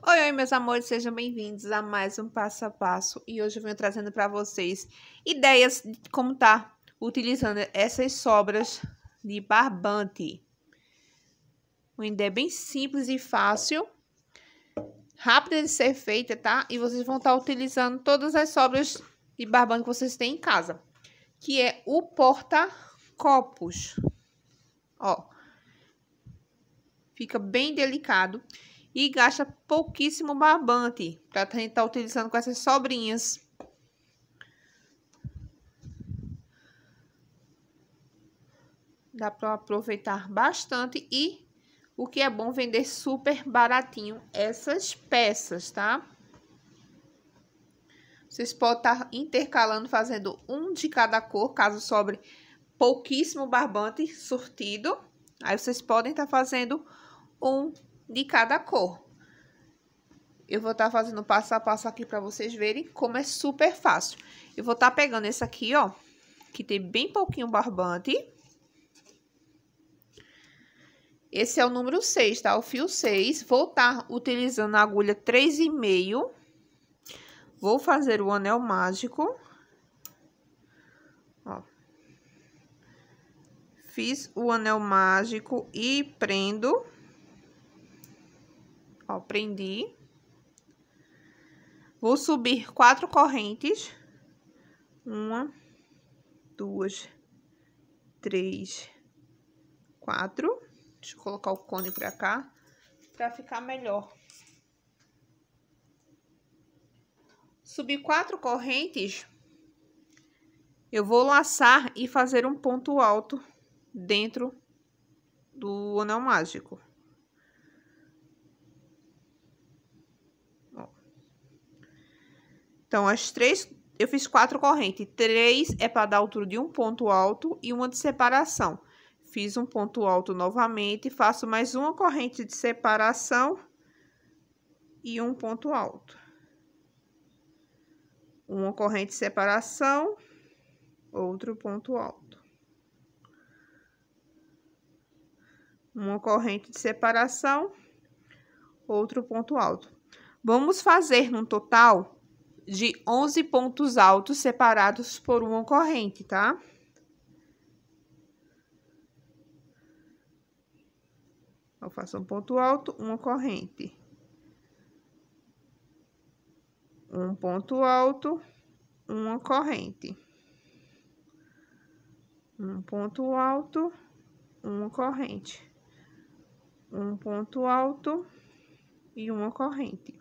Oi, oi, meus amores, sejam bem-vindos a mais um passo a passo e hoje eu venho trazendo para vocês ideias de como tá utilizando essas sobras de barbante. Uma ideia bem simples e fácil, rápida de ser feita, tá? E vocês vão estar tá utilizando todas as sobras de barbante que vocês têm em casa, que é o porta-copos. Ó, fica bem delicado e gasta pouquíssimo barbante para a gente estar tá utilizando com essas sobrinhas. Dá para aproveitar bastante e o que é bom vender super baratinho essas peças, tá? Vocês podem estar tá intercalando, fazendo um de cada cor, caso sobre pouquíssimo barbante surtido. Aí vocês podem estar tá fazendo um de cada cor. Eu vou estar tá fazendo passo a passo aqui para vocês verem como é super fácil. Eu vou estar tá pegando esse aqui, ó, que tem bem pouquinho barbante. Esse é o número 6, tá? O fio 6. Vou estar tá utilizando a agulha 3,5. Vou fazer o anel mágico. Ó. Fiz o anel mágico e prendo... Ó, prendi. Vou subir quatro correntes. Uma, duas, três, quatro. Deixa eu colocar o cone pra cá, pra ficar melhor. Subi quatro correntes, eu vou laçar e fazer um ponto alto dentro do anel mágico. Então, as três, eu fiz quatro correntes. Três é para dar altura de um ponto alto e uma de separação. Fiz um ponto alto novamente, faço mais uma corrente de separação e um ponto alto. Uma corrente de separação, outro ponto alto. Uma corrente de separação, outro ponto alto. Vamos fazer no total de 11 pontos altos separados por uma corrente, tá? Eu faço um ponto alto, uma corrente. Um ponto alto, uma corrente. Um ponto alto, uma corrente. Um ponto alto e uma corrente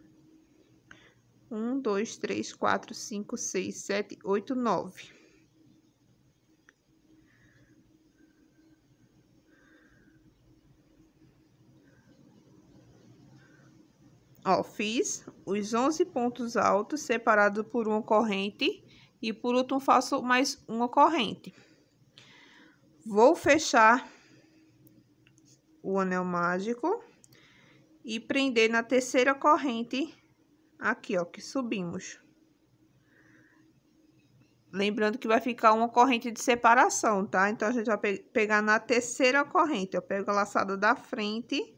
um, dois, três, quatro, cinco, seis, sete, oito, nove. Ó, fiz os onze pontos altos separados por uma corrente e por último faço mais uma corrente. Vou fechar o anel mágico e prender na terceira corrente aqui, ó, que subimos. Lembrando que vai ficar uma corrente de separação, tá? Então, a gente vai pe pegar na terceira corrente. Eu pego a laçada da frente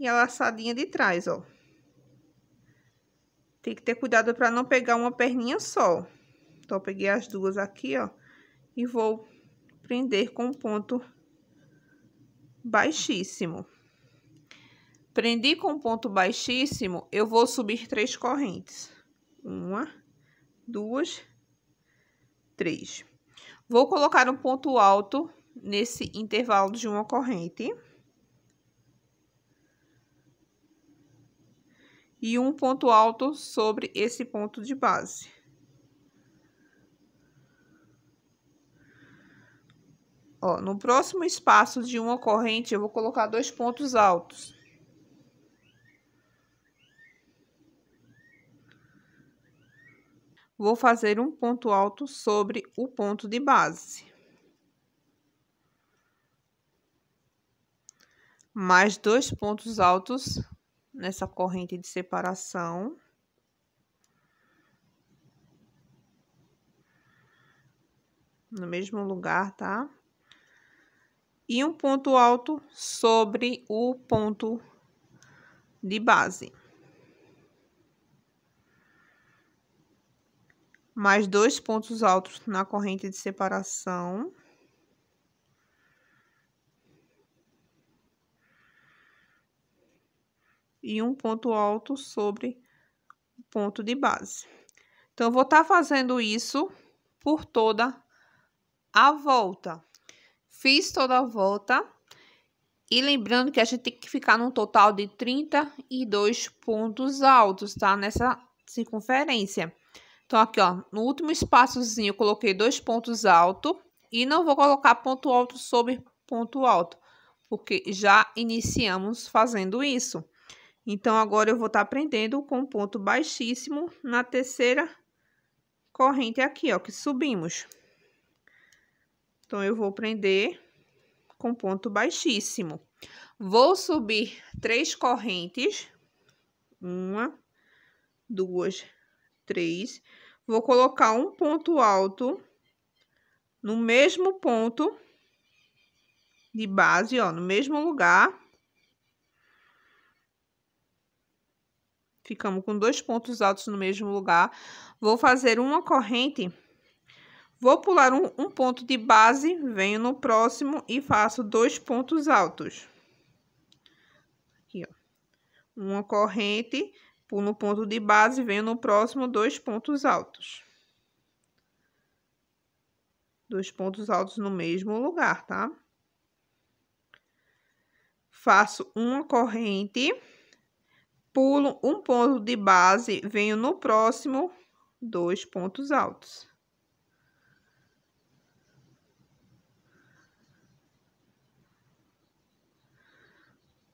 e a laçadinha de trás, ó. Tem que ter cuidado para não pegar uma perninha só. Então, eu peguei as duas aqui, ó, e vou prender com um ponto baixíssimo. Prendi com um ponto baixíssimo, eu vou subir três correntes. Uma, duas, três. Vou colocar um ponto alto nesse intervalo de uma corrente. E um ponto alto sobre esse ponto de base. Ó, no próximo espaço de uma corrente, eu vou colocar dois pontos altos. vou fazer um ponto alto sobre o ponto de base. Mais dois pontos altos nessa corrente de separação. No mesmo lugar, tá? E um ponto alto sobre o ponto de base. mais dois pontos altos na corrente de separação. E um ponto alto sobre o ponto de base. Então, eu vou estar tá fazendo isso por toda a volta. Fiz toda a volta. E lembrando que a gente tem que ficar num total de 32 pontos altos, tá? Nessa circunferência. Então, aqui, ó, no último espaçozinho, eu coloquei dois pontos altos e não vou colocar ponto alto sobre ponto alto, porque já iniciamos fazendo isso. Então, agora eu vou estar tá prendendo com ponto baixíssimo na terceira corrente aqui, ó, que subimos. Então, eu vou prender com ponto baixíssimo. Vou subir três correntes. Uma, duas, três vou colocar um ponto alto no mesmo ponto de base, ó, no mesmo lugar. Ficamos com dois pontos altos no mesmo lugar. Vou fazer uma corrente, vou pular um, um ponto de base, venho no próximo e faço dois pontos altos. Aqui, ó. Uma corrente Tipo, no ponto de base, venho no próximo dois pontos altos. Dois pontos altos no mesmo lugar, tá? Faço uma corrente, pulo um ponto de base, venho no próximo dois pontos altos.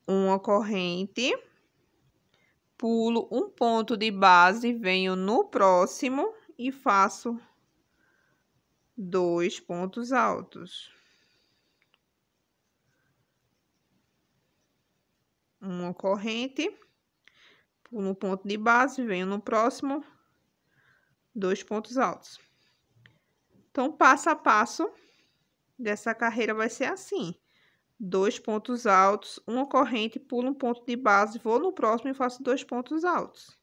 Uma corrente pulo um ponto de base, venho no próximo e faço dois pontos altos. Uma corrente, pulo um ponto de base, venho no próximo, dois pontos altos. Então, passo a passo dessa carreira vai ser assim dois pontos altos, uma corrente, pulo um ponto de base, vou no próximo e faço dois pontos altos.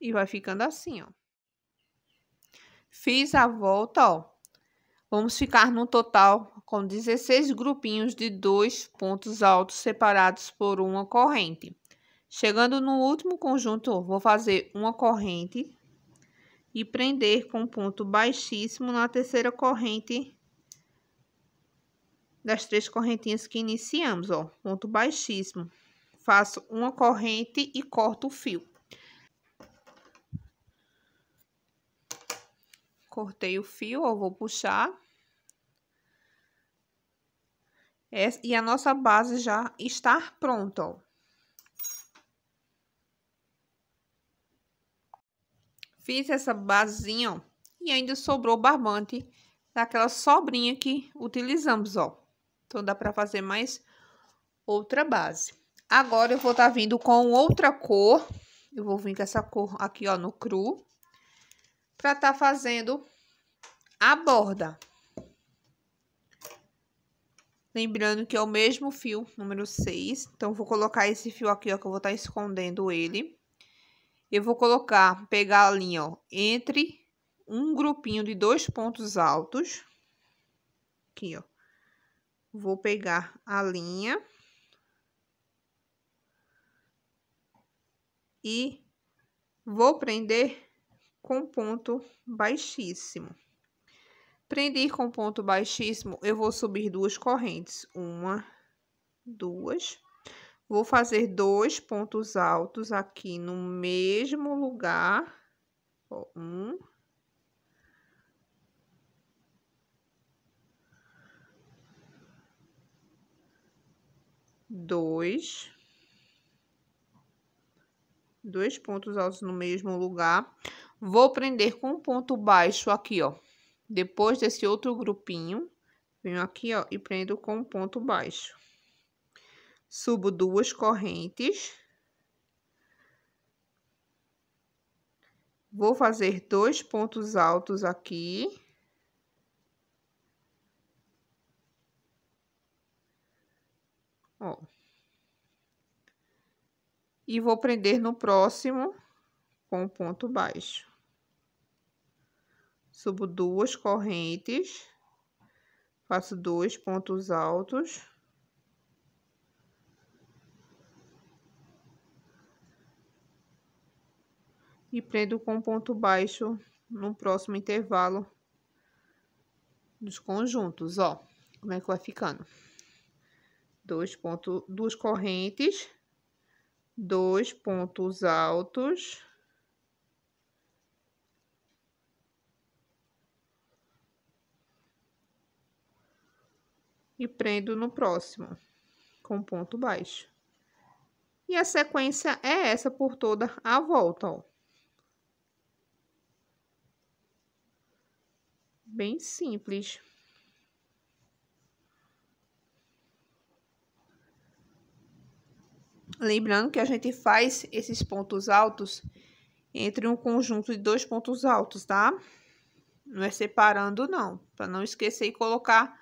E vai ficando assim, ó. Fiz a volta, ó. Vamos ficar no total com 16 grupinhos de dois pontos altos separados por uma corrente. Chegando no último conjunto, vou fazer uma corrente e prender com ponto baixíssimo na terceira corrente das três correntinhas que iniciamos, ó, ponto baixíssimo. Faço uma corrente e corto o fio. Cortei o fio, ó, vou puxar. e a nossa base já está pronta, ó. Fiz essa basezinha, ó. E ainda sobrou barbante daquela sobrinha que utilizamos, ó. Então, dá pra fazer mais outra base. Agora, eu vou estar tá vindo com outra cor. Eu vou vir com essa cor aqui, ó, no cru. Pra tá fazendo a borda. Lembrando que é o mesmo fio número 6. Então, vou colocar esse fio aqui, ó, que eu vou estar tá escondendo ele eu vou colocar, pegar a linha, ó, entre um grupinho de dois pontos altos. Aqui, ó. Vou pegar a linha. E vou prender com ponto baixíssimo. Prendi com ponto baixíssimo, eu vou subir duas correntes. Uma, duas. Vou fazer dois pontos altos aqui no mesmo lugar. Ó, um. Dois. Dois pontos altos no mesmo lugar. Vou prender com um ponto baixo aqui, ó. Depois desse outro grupinho, venho aqui, ó, e prendo com um ponto baixo subo duas correntes, vou fazer dois pontos altos aqui. Ó. E vou prender no próximo com um ponto baixo. Subo duas correntes, faço dois pontos altos. e prendo com ponto baixo no próximo intervalo dos conjuntos, ó. Como é que vai ficando? Dois pontos, duas correntes, dois pontos altos. E prendo no próximo, com ponto baixo. E a sequência é essa por toda a volta, ó. bem simples. Lembrando que a gente faz esses pontos altos entre um conjunto de dois pontos altos, tá? Não é separando, não. Para não esquecer e colocar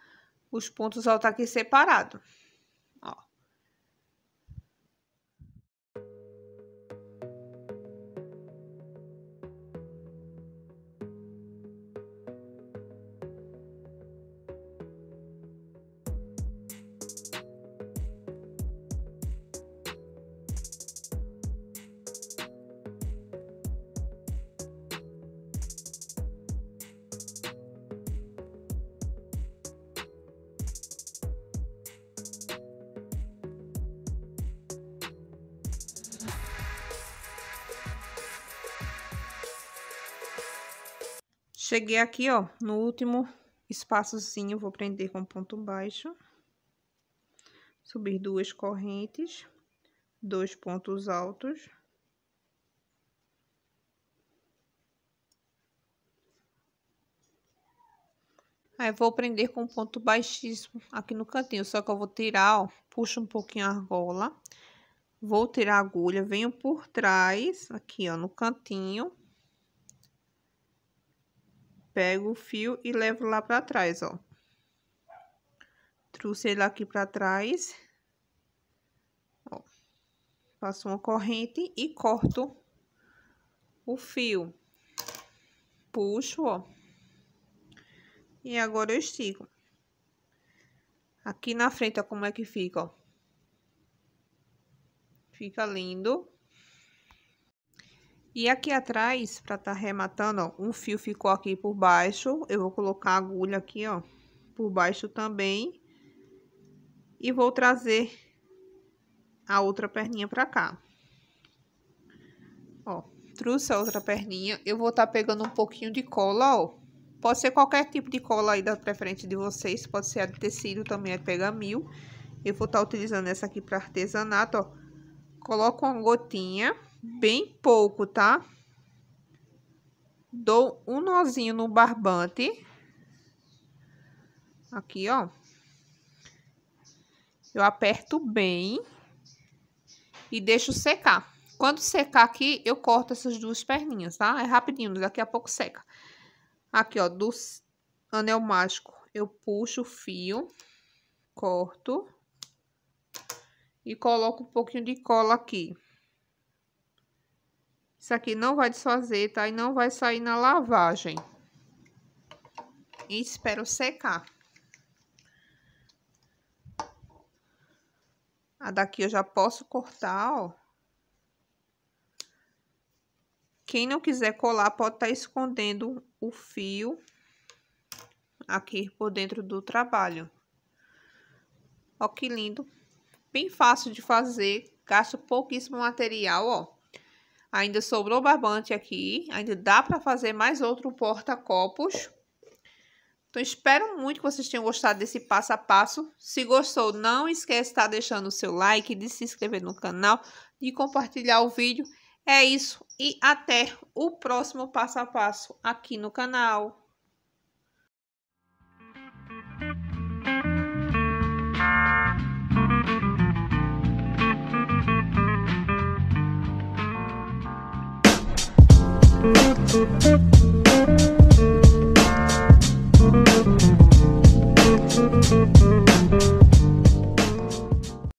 os pontos altos aqui separados. Cheguei aqui, ó, no último espaçozinho, vou prender com ponto baixo. Subir duas correntes, dois pontos altos. Aí, vou prender com ponto baixíssimo aqui no cantinho, só que eu vou tirar, ó, puxo um pouquinho a argola. Vou tirar a agulha, venho por trás, aqui, ó, no cantinho Pego o fio e levo lá pra trás, ó. Trouxe ele aqui pra trás. Ó. Passo uma corrente e corto o fio. Puxo, ó. E agora eu estico. Aqui na frente, ó, como é que fica, ó. Fica lindo. E aqui atrás, para tá rematando, ó, um fio ficou aqui por baixo. Eu vou colocar a agulha aqui, ó, por baixo também. E vou trazer a outra perninha pra cá. Ó, trouxe a outra perninha. Eu vou tá pegando um pouquinho de cola, ó. Pode ser qualquer tipo de cola aí da preferência de vocês. Pode ser a de tecido, também é mil. Eu vou tá utilizando essa aqui pra artesanato, ó. Coloco uma gotinha bem pouco, tá? Dou um nozinho no barbante. Aqui, ó. Eu aperto bem e deixo secar. Quando secar aqui, eu corto essas duas perninhas, tá? É rapidinho, daqui a pouco seca. Aqui, ó, do anel mágico, eu puxo o fio, corto e coloco um pouquinho de cola aqui. Isso aqui não vai desfazer, tá? E não vai sair na lavagem. E espero secar. A daqui eu já posso cortar, ó. Quem não quiser colar, pode estar tá escondendo o fio aqui por dentro do trabalho. Ó que lindo. Bem fácil de fazer, gasto pouquíssimo material, ó. Ainda sobrou barbante aqui, ainda dá para fazer mais outro porta-copos. Então, espero muito que vocês tenham gostado desse passo a passo. Se gostou, não esquece de estar tá deixando o seu like, de se inscrever no canal, de compartilhar o vídeo. É isso e até o próximo passo a passo aqui no canal. Thank